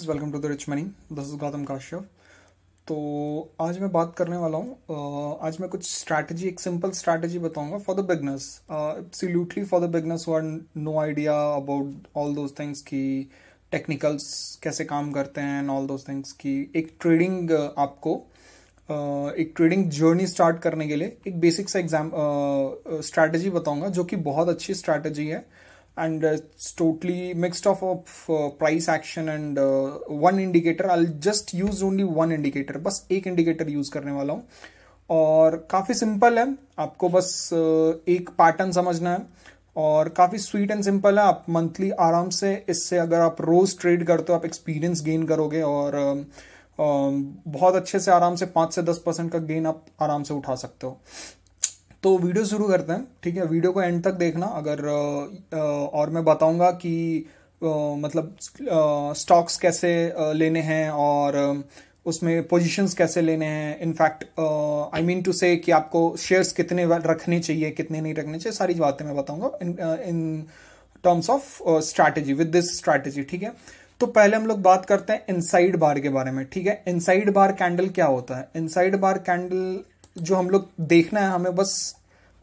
guys welcome to the rich money this is Gautam Kashyap तो आज मैं बात करने वाला हूँ uh, आज मैं कुछ स्ट्रैटेजी एक सिंपल स्ट्रैटेजी बताऊंगा for the beginners absolutely for the beginners are no idea about all those things की टेक्निकल्स कैसे काम करते हैं ऑल दोज थिंग्स की एक ट्रेडिंग आपको uh, एक ट्रेडिंग जर्नी स्टार्ट करने के लिए एक बेसिक सा एग्जाम स्ट्रैटेजी बताऊंगा जो कि बहुत अच्छी स्ट्रैटेजी है uh, and uh, it's totally mixed up of uh, price action and uh, one indicator i'll just use only one indicator बस एक indicator use करने वाला हूँ और काफ़ी सिंपल है आपको बस uh, एक पैटर्न समझना है और काफ़ी स्वीट एंड सिंपल है आप मंथली आराम से इससे अगर आप रोज़ ट्रेड करते हो आप एक्सपीरियंस गेन करोगे और um, um, बहुत अच्छे से आराम से पाँच से दस परसेंट का गेन आप आराम से उठा सकते हो तो वीडियो शुरू करते हैं ठीक है वीडियो को एंड तक देखना अगर और मैं बताऊंगा कि मतलब स्टॉक्स कैसे लेने हैं और उसमें पोजीशंस कैसे लेने हैं इनफैक्ट आई मीन टू से कि आपको शेयर्स कितने रखने चाहिए कितने नहीं रखने चाहिए सारी बातें मैं बताऊंगा in terms of strategy with this strategy ठीक है तो पहले हम लोग बात करते हैं इनसाइड बार के बारे में ठीक है इनसाइड बार कैंडल क्या होता है इनसाइड बार कैंडल जो हम लोग देखना है हमें बस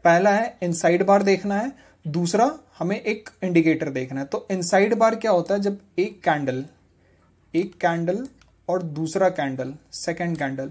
पहला है इनसाइड बार देखना है दूसरा हमें एक इंडिकेटर देखना है तो इनसाइड बार क्या होता है जब एक कैंडल एक कैंडल और दूसरा कैंडल सेकेंड कैंडल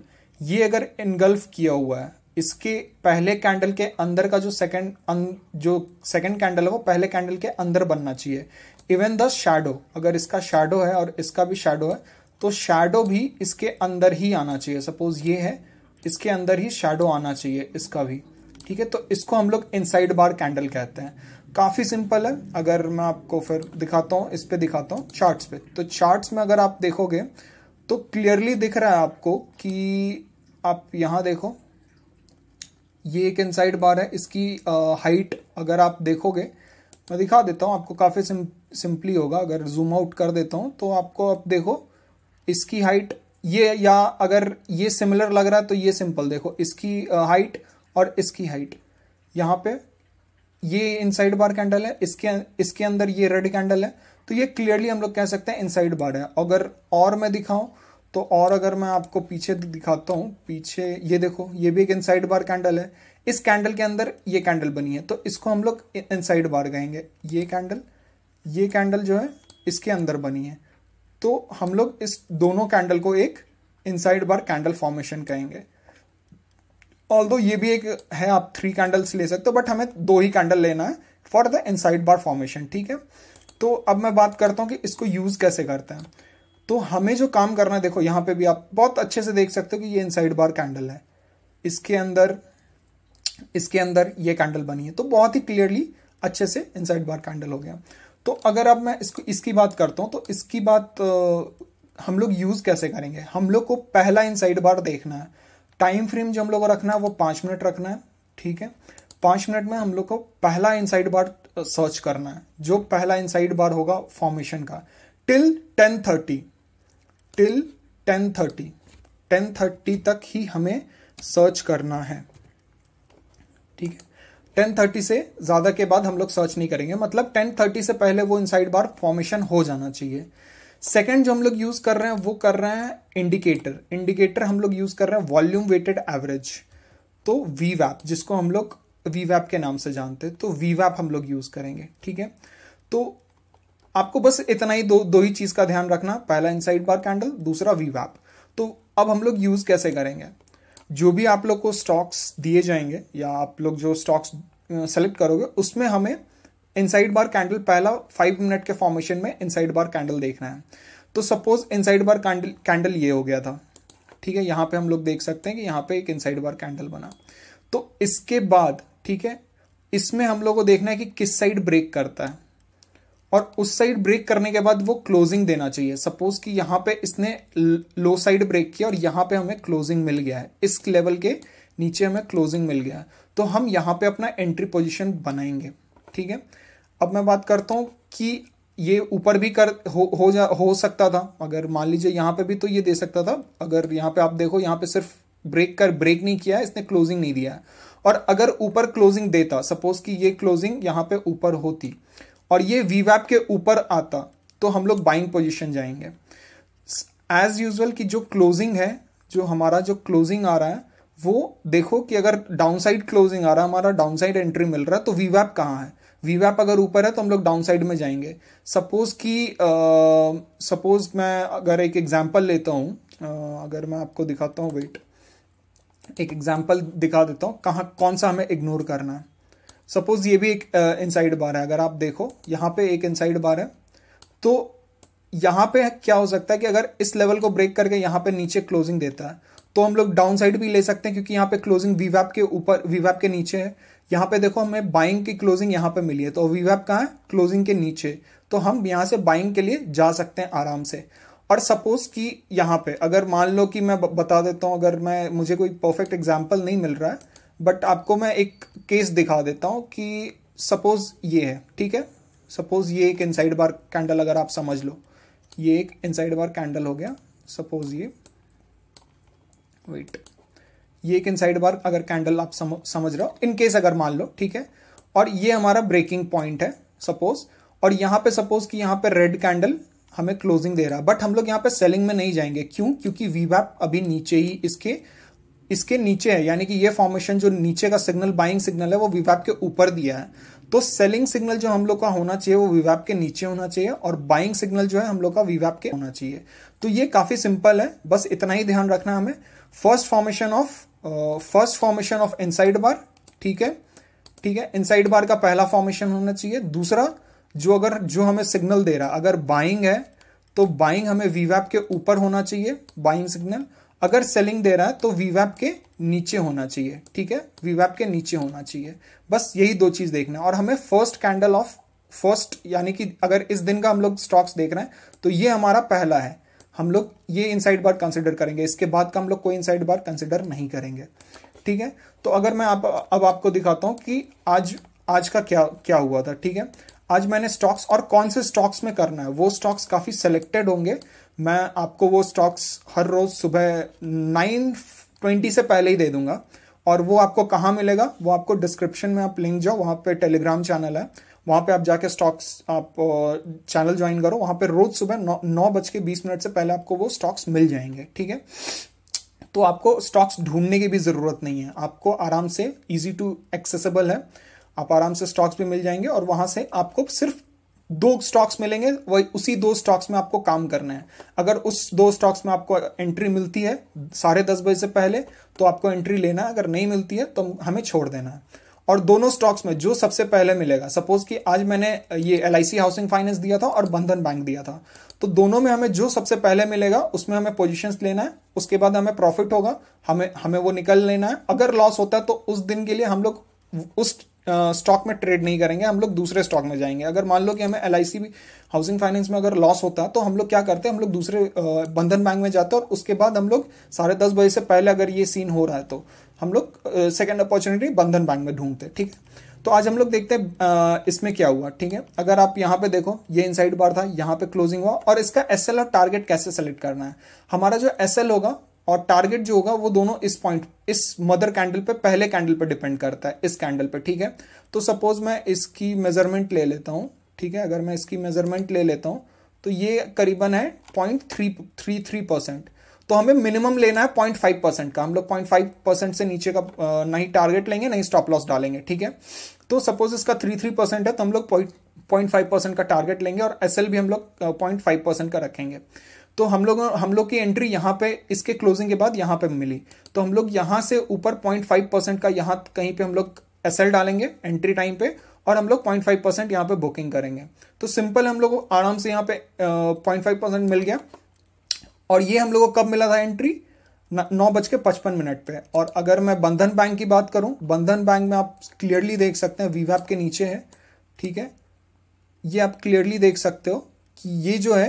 ये अगर इनगल्फ किया हुआ है इसके पहले कैंडल के अंदर का जो सेकंड अं, जो सेकंड कैंडल है वो पहले कैंडल के अंदर बनना चाहिए इवन द शैडो अगर इसका शैडो है और इसका भी शैडो है तो शैडो भी इसके अंदर ही आना चाहिए सपोज ये है इसके अंदर ही शेडो आना चाहिए इसका भी ठीक है तो इसको हम लोग इनसाइड बार कैंडल कहते हैं काफ़ी सिंपल है अगर मैं आपको फिर दिखाता हूँ इस पे दिखाता हूँ चार्ट पे तो चार्ट में अगर आप देखोगे तो क्लियरली दिख रहा है आपको कि आप यहां देखो ये एक इनसाइड बार है इसकी हाइट अगर आप देखोगे मैं दिखा देता हूँ आपको काफ़ी सिंपली होगा अगर जूम आउट कर देता हूँ तो आपको आप देखो इसकी हाइट ये या अगर ये सिमिलर लग रहा है तो ये सिंपल देखो इसकी हाइट और इसकी हाइट यहां पे ये इनसाइड बार कैंडल है इसके इसके अंदर ये रेड कैंडल है तो ये क्लियरली हम लोग कह सकते हैं इनसाइड बार है अगर और मैं दिखाऊं तो और अगर मैं आपको पीछे दिखाता हूँ पीछे ये देखो ये भी एक इनसाइड बार कैंडल है इस कैंडल के अंदर ये कैंडल बनी है तो इसको हम लोग इनसाइड बार कहेंगे ये कैंडल ये कैंडल जो है इसके अंदर बनी है तो हम लोग इस दोनों कैंडल को एक इनसाइड बार कैंडल फॉर्मेशन कहेंगे ऑल दो ये भी एक है आप थ्री कैंडल्स ले सकते हो बट हमें दो ही कैंडल लेना है for the inside bar formation ठीक है तो अब मैं बात करता हूँ कि इसको यूज़ कैसे करते हैं तो हमें जो काम करना है देखो यहां पे भी आप बहुत अच्छे से देख सकते हो कि ये इनसाइड बार कैंडल है इसके अंदर इसके अंदर ये कैंडल बनी है तो बहुत ही क्लियरली अच्छे से इनसाइड बार कैंडल हो गया तो अगर अब मैं इसको इसकी बात करता हूँ तो इसकी बात हम लोग यूज़ कैसे करेंगे हम लोग को पहला इनसाइड बार देखना है टाइम फ्रेम जो हम लोग को रखना है वो पांच मिनट रखना है ठीक है पांच मिनट में हम लोग को पहला इनसाइड बार सर्च करना है जो पहला इनसाइड बार होगा फॉर्मेशन का till ten thirty till ten thirty ten thirty तक ही हमें सर्च करना है ठीक है 10:30 से ज़्यादा के बाद हम लोग सर्च नहीं करेंगे मतलब 10:30 से पहले वो इनसाइड बार फॉर्मेशन हो जाना चाहिए सेकेंड जो हम लोग यूज़ कर रहे हैं वो कर रहे हैं इंडिकेटर इंडिकेटर हम लोग यूज़ कर रहे हैं वॉल्यूम वेटेड एवरेज तो वी वैप जिसको हम लोग वी वैप के नाम से जानते हैं तो वी वैप हम लोग यूज़ करेंगे ठीक है तो आपको बस इतना ही दो दो ही चीज़ का ध्यान रखना पहला इनसाइड बार कैंडल दूसरा वी वैप तो अब हम लोग यूज़ कैसे करेंगे जो भी आप लोग को स्टॉक्स दिए जाएंगे या आप लोग जो स्टॉक्स सेलेक्ट करोगे उसमें हमें इनसाइड बार कैंडल पहला फाइव मिनट के फॉर्मेशन में इनसाइड बार कैंडल देखना है तो suppose inside bar candle candle ये हो गया था ठीक है यहाँ पे हम लोग देख सकते हैं कि यहाँ पे एक इनसाइड बार कैंडल बना तो इसके बाद ठीक है इसमें हम लोग को देखना है कि किस साइड ब्रेक करता है और उस साइड ब्रेक करने के बाद वो क्लोजिंग देना चाहिए सपोज कि यहाँ पे इसने लो साइड ब्रेक किया और यहाँ पे हमें क्लोजिंग मिल गया है इस लेवल के नीचे हमें क्लोजिंग मिल गया है तो हम यहाँ पे अपना एंट्री पोजिशन बनाएंगे ठीक है अब मैं बात करता हूं कि ये ऊपर भी कर हो हो जा हो सकता था अगर मान लीजिए यहाँ पे भी तो ये दे सकता था अगर यहाँ पे आप देखो यहाँ पे सिर्फ ब्रेक कर ब्रेक नहीं किया है इसने क्लोजिंग नहीं दिया है और अगर ऊपर क्लोजिंग देता सपोज कि ये क्लोजिंग यहाँ पे ऊपर होती और ये वी के ऊपर आता तो हम लोग बाइंग पोजिशन जाएंगे एज यूजल की जो क्लोजिंग है जो हमारा जो क्लोजिंग आ रहा है वो देखो कि अगर डाउन साइड क्लोजिंग आ रहा है हमारा डाउन साइड एंट्री मिल रहा है तो वी वैप कहाँ है वी वैप अगर ऊपर है तो हम लोग डाउन साइड में जाएंगे सपोज कि सपोज मैं अगर एक एग्जाम्पल लेता हूँ अगर मैं आपको दिखाता हूँ वेट एक एग्जाम्पल दिखा देता हूँ कहाँ कौन सा हमें इग्नोर करना है सपोज ये भी एक इनसाइड uh, बार है अगर आप देखो यहाँ पे एक इनसाइड बार है तो यहाँ पे क्या हो सकता है कि अगर इस लेवल को ब्रेक करके यहाँ पे नीचे क्लोजिंग देता है तो हम लोग डाउन साइड भी ले सकते हैं क्योंकि यहाँ पे क्लोजिंग वीवैप के ऊपर वीवैप के नीचे है यहाँ पे देखो हमें बाइंग की क्लोजिंग यहाँ पे मिली है तो वीवैप कहाँ है क्लोजिंग के नीचे तो हम यहां से बाइंग के लिए जा सकते हैं आराम से और सपोज कि यहां पे अगर मान लो कि मैं बता देता हूं अगर मैं मुझे कोई परफेक्ट एग्जाम्पल नहीं मिल रहा है बट आपको मैं एक केस दिखा देता हूं कि सपोज ये है ठीक है सपोज ये एक इनसाइड बार कैंडल अगर आप समझ लो ये एक इनसाइड बार कैंडल हो गया सपोज ये वेट ये एक इनसाइड बार अगर कैंडल आप सम, समझ रहे हो इनकेस अगर मान लो ठीक है और ये हमारा ब्रेकिंग पॉइंट है सपोज और यहाँ पे सपोज कि यहाँ पे रेड कैंडल हमें क्लोजिंग दे रहा है बट हम लोग यहाँ पे सेलिंग में नहीं जाएंगे क्यों क्योंकि वीवैप अभी नीचे ही इसके इसके नीचे है यानी कि ये फॉर्मेशन जो नीचे का सिग्नल बाइंग सिग्नल है वो विवैप के ऊपर दिया है तो सेलिंग सिग्नल जो हम लोग का होना चाहिए वो विवैप के नीचे होना चाहिए और बाइंग सिग्नल जो है हम लोग का विवैप के होना चाहिए तो ये काफी सिंपल है बस इतना ही ध्यान रखना हमें first formation of first formation of inside bar ठीक है ठीक है इनसाइड बार का पहला फॉर्मेशन होना चाहिए दूसरा जो अगर जो हमें सिग्नल दे रहा अगर बाइंग है तो बाइंग हमें वीवैप के ऊपर होना चाहिए बाइंग सिग्नल अगर सेलिंग दे रहा है तो वीवैप के नीचे होना चाहिए ठीक है वीवैप के नीचे होना चाहिए बस यही दो चीज़ देखना है और हमें फर्स्ट कैंडल ऑफ फर्स्ट यानी कि अगर इस दिन का हम लोग स्टॉक्स देख रहे हैं तो ये हमारा पहला है हम लोग ये इनसाइड बार कंसिडर करेंगे इसके बाद का हम लोग कोई इनसाइड बार कंसिडर नहीं करेंगे ठीक है तो अगर मैं आप अब आपको दिखाता हूं कि आज आज का क्या क्या हुआ था ठीक है आज मैंने स्टॉक्स और कौन से स्टॉक्स में करना है वो स्टॉक्स काफ़ी सेलेक्टेड होंगे मैं आपको वो स्टॉक्स हर रोज़ सुबह नाइन ट्वेंटी से पहले ही दे दूंगा और वो आपको कहाँ मिलेगा वो आपको डिस्क्रिप्शन में आप लिंक जाओ वहाँ पे टेलीग्राम चैनल है वहाँ पे आप जाके स्टॉक्स आप चैनल ज्वाइन करो वहाँ पे रोज सुबह नौ नौ बज के बीस मिनट से पहले आपको वो स्टॉक्स मिल जाएंगे ठीक है तो आपको स्टॉक्स ढूंढने की भी ज़रूरत नहीं है आपको आराम से इजी टू एक्सेसिबल है आप आराम से स्टॉक्स भी मिल जाएंगे और वहां से आपको सिर्फ दो स्टॉक्स मिलेंगे वही उसी दो स्टॉक्स में आपको काम करना है अगर उस दो स्टॉक्स में आपको एंट्री मिलती है साढ़े दस बजे से पहले तो आपको एंट्री लेना है अगर नहीं मिलती है तो हमें छोड़ देना है और दोनों स्टॉक्स में जो सबसे पहले मिलेगा सपोज कि आज मैंने ये एल हाउसिंग फाइनेंस दिया था और बंधन बैंक दिया था तो दोनों में हमें जो सबसे पहले मिलेगा उसमें हमें पोजिशन लेना है उसके बाद हमें प्रॉफिट होगा हमें हमें वो निकल लेना है अगर लॉस होता है तो उस दिन के लिए हम लोग उस स्टॉक में ट्रेड नहीं करेंगे हम लोग दूसरे स्टॉक में जाएंगे अगर मान लो कि हमें एल भी हाउसिंग फाइनेंस में अगर लॉस होता है तो हम लोग क्या करते हैं हम लोग दूसरे बंधन बैंक में जाते हैं और उसके बाद हम लोग साढ़े दस बजे से पहले अगर ये सीन हो रहा है तो हम लोग सेकेंड अपॉर्चुनिटी बंधन बैंक में ढूंढते ठीक है तो आज हम लोग देखते हैं इसमें क्या हुआ ठीक है अगर आप यहाँ पे देखो ये इनसाइड बार था यहाँ पे क्लोजिंग हुआ और इसका एस टारगेट कैसे सेलेक्ट करना है हमारा जो एस होगा और टारगेट जो होगा वो दोनों इस पॉइंट इस मदर कैंडल पे पहले कैंडल पे डिपेंड करता है इस कैंडल पे ठीक है तो सपोज मैं इसकी मेजरमेंट ले लेता हूँ ठीक है अगर मैं इसकी मेजरमेंट ले लेता हूँ तो ये करीबन है point three three three percent तो हमें मिनिमम लेना है पॉइंट फाइव परसेंट का हम लोग पॉइंट फाइव परसेंट से नीचे का ना ही टारगेट लेंगे ना ही स्टॉप लॉस डालेंगे ठीक है तो सपोज इसका थ्री थ्री परसेंट है तो हम लोग पॉइंट पॉइंट फाइव परसेंट का टारगेट लेंगे और एस भी हम लोग पॉइंट फाइव परसेंट का रखेंगे तो हम लोगों हम लोग की एंट्री यहाँ पे इसके क्लोजिंग के बाद यहाँ पे मिली तो हम लोग यहाँ से ऊपर पॉइंट फाइव परसेंट का यहाँ कहीं पे हम लोग एस डालेंगे एंट्री टाइम पे और हम लोग पॉइंट फाइव परसेंट यहाँ पे बुकिंग करेंगे तो सिंपल हम लोग को आराम से यहाँ पे पॉइंट फाइव परसेंट मिल गया और ये हम लोग को कब मिला था एंट्री नौ बज के पचपन मिनट पे और अगर मैं बंधन बैंक की बात करूं बंधन बैंक में आप क्लियरली देख सकते हैं वीवैप के नीचे है ठीक है ये आप क्लियरली देख सकते हो कि ये जो है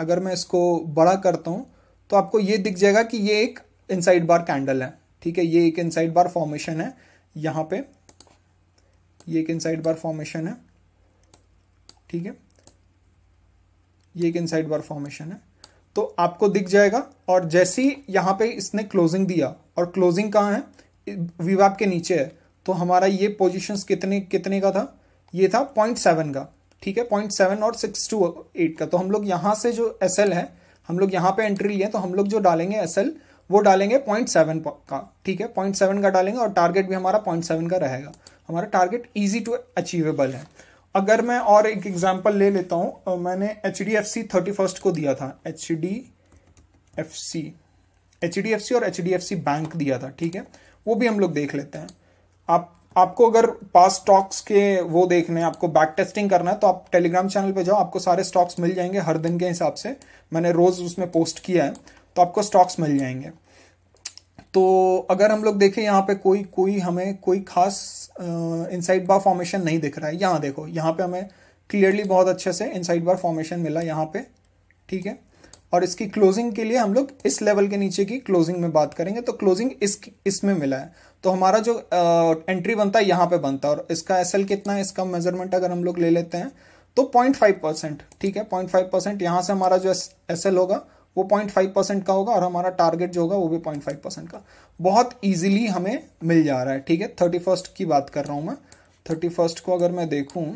अगर मैं इसको बड़ा करता हूँ तो आपको ये दिख जाएगा कि ये एक इनसाइड बार कैंडल है ठीक है ये एक इनसाइड बार फॉर्मेशन है यहाँ पे ये एक इनसाइड बार फॉर्मेशन है ठीक है ये एक इनसाइड बार फॉर्मेशन है तो आपको दिख जाएगा और जैसे ही यहाँ पे इसने क्लोजिंग दिया और क्लोजिंग कहाँ है वीवैप के नीचे है तो हमारा ये पोजिशन कितने कितने का था ये था पॉइंट सेवन का ठीक है पॉइंट सेवन और सिक्स टू एट का तो हम लोग यहां से जो एस एल है हम लोग यहां पे एंट्री लिए तो हम लोग जो डालेंगे एस एल वो डालेंगे पॉइंट सेवन का ठीक है पॉइंट सेवन का डालेंगे और टारगेट भी हमारा पॉइंट सेवन का रहेगा हमारा टारगेट ईजी टू अचीवेबल है अगर मैं और एक एग्जाम्पल ले लेता हूँ मैंने H D F C thirty first को दिया था H D F C H D F C और H D F C bank दिया था ठीक है वो भी हम लोग देख लेते हैं आप आपको अगर पास स्टॉक्स के वो देखने आपको बैक टेस्टिंग करना है तो आप टेलीग्राम चैनल पे जाओ आपको सारे स्टॉक्स मिल जाएंगे हर दिन के हिसाब से मैंने रोज उसमें पोस्ट किया है तो आपको स्टॉक्स मिल जाएंगे तो अगर हम लोग देखें यहाँ पे कोई कोई हमें कोई खास इनसाइड बार फॉर्मेशन नहीं दिख रहा है यहाँ देखो यहाँ पे हमें क्लियरली बहुत अच्छे से इनसाइड बार फॉर्मेशन मिला यहाँ पे ठीक है और इसकी क्लोजिंग के लिए हम लोग इस लेवल के नीचे की क्लोजिंग में बात करेंगे तो क्लोजिंग इस इसमें मिला है तो हमारा जो आ, एंट्री बनता है यहाँ पे बनता है और इसका एसएल कितना है इसका मेजरमेंट अगर हम लोग ले लेते हैं तो पॉइंट फाइव परसेंट ठीक है पॉइंट फाइव परसेंट यहाँ से हमारा जो एस होगा वो पॉइंट फाइव परसेंट का होगा और हमारा टारगेट जो होगा वो भी पॉइंट फाइव परसेंट का बहुत ईजिली हमें मिल जा रहा है ठीक है थर्टी फर्स्ट की बात कर रहा हूँ मैं थर्टी फर्स्ट को अगर मैं देखूँ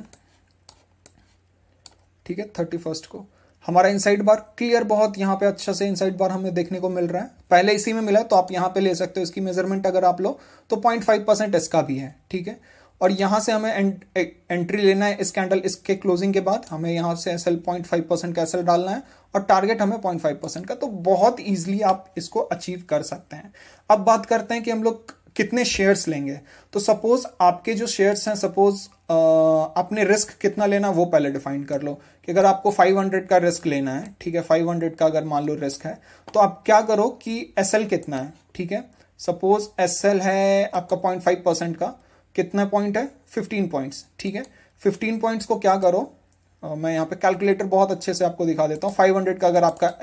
ठीक है थर्टी फर्स्ट को हमारा इनसाइड बार क्लियर बहुत यहाँ पे अच्छा से इनसाइड बार हमें देखने को मिल रहा है पहले इसी में मिला तो आप यहाँ पे ले सकते हो इसकी मेजरमेंट अगर आप लो तो पॉइंट फाइव परसेंट इसका भी है ठीक है और यहाँ से हमें एंट्री लेना है इस कैंडल इसके क्लोजिंग के बाद हमें यहाँ से S L point five percent का एस डालना है और टारगेट हमें पॉइंट फाइव परसेंट का तो बहुत ईजिली आप इसको अचीव कर सकते हैं अब बात करते हैं कि हम लोग कितने शेयर्स लेंगे तो सपोज आपके जो शेयर्स हैं सपोज आपने रिस्क कितना लेना वो पहले डिफाइन कर लो कि अगर आपको 500 का रिस्क लेना है ठीक है 500 का अगर मान लो रिस्क है तो आप क्या करो कि एस कितना है ठीक है सपोज एस है आपका पॉइंट फाइव परसेंट का कितना पॉइंट है फिफ्टीन पॉइंट्स ठीक है फिफ्टीन पॉइंट्स को क्या करो uh, मैं यहाँ पे कैलकुलेटर बहुत अच्छे से आपको दिखा देता हूँ फाइव हंड्रेड का अगर आपका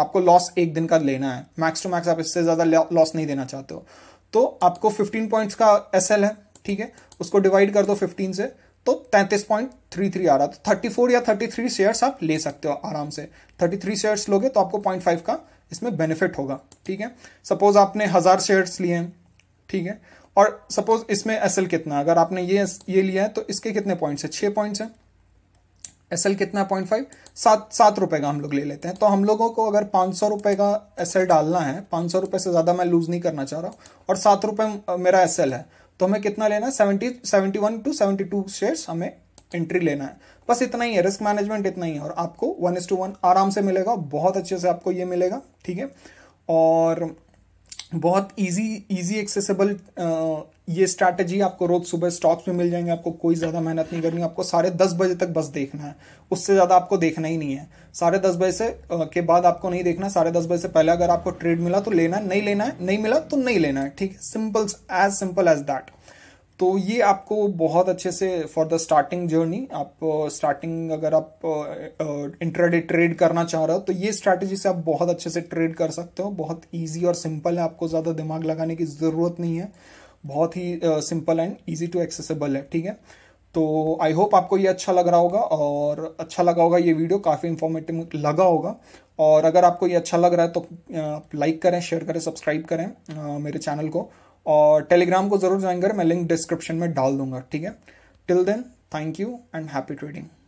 आपको लॉस एक दिन का लेना है मैक्स टू मैक्स आप इससे ज़्यादा लॉस नहीं देना चाहते हो तो आपको 15 पॉइंट्स का एस है ठीक है उसको डिवाइड कर दो 15 से तो 33.33 आ रहा थर्टी 34 तो या 33 शेयर्स आप ले सकते हो आराम से 33 शेयर्स लोगे तो आपको 0.5 का इसमें बेनिफिट होगा ठीक है सपोज आपने हज़ार शेयर्स लिए हैं ठीक है और सपोज इसमें एस कितना अगर आपने ये ये लिया है तो इसके कितने पॉइंट्स है छः पॉइंट्स हैं एस एल कितना पॉइंट फाइव सात सात रुपये का हम लोग ले लेते हैं तो हम लोगों को अगर पाँच सौ रुपये का एस एल डालना है पाँच सौ रुपये से ज़्यादा मैं लूज़ नहीं करना चाह रहा हूँ और सात रुपये मेरा एस एल है तो हमें कितना लेना है seventy seventy one two seventy two share हमें एंट्री लेना है बस इतना ही है रिस्क मैनेजमेंट इतना ही है और आपको वन इज टू वन आराम से मिलेगा बहुत अच्छे से आपको ये मिलेगा ठीक है और बहुत इजी इजी एक्सेसिबल ये स्ट्रैटेजी आपको रोज सुबह स्टॉक्स में मिल जाएंगे आपको कोई ज़्यादा मेहनत नहीं करनी आपको साढ़े दस बजे तक बस देखना है उससे ज़्यादा आपको देखना ही नहीं है साढ़े दस बजे से के बाद आपको नहीं देखना साढ़े दस बजे से पहले अगर आपको ट्रेड मिला तो लेना है नहीं लेना है नहीं मिला तो नहीं लेना है ठीक है simple as simple as that तो ये आपको बहुत अच्छे से फॉर द स्टार्टिंग जर्नी आप स्टार्टिंग अगर आप इंटरडे ट्रेड करना चाह रहे हो तो ये स्ट्रैटेजी से आप बहुत अच्छे से ट्रेड कर सकते हो बहुत ईजी और सिंपल है आपको ज़्यादा दिमाग लगाने की ज़रूरत नहीं है बहुत ही simple and easy to accessible है ठीक है तो आई होप आपको ये अच्छा लग रहा होगा और अच्छा लगा होगा ये वीडियो काफ़ी इन्फॉर्मेटिव लगा होगा और अगर आपको ये अच्छा लग रहा है तो लाइक करें शेयर करें सब्सक्राइब करें आ, मेरे चैनल को और टेलीग्राम को ज़रूर ज्वाइन करें मैं लिंक डिस्क्रिप्शन में डाल दूंगा ठीक है till then thank you and happy trading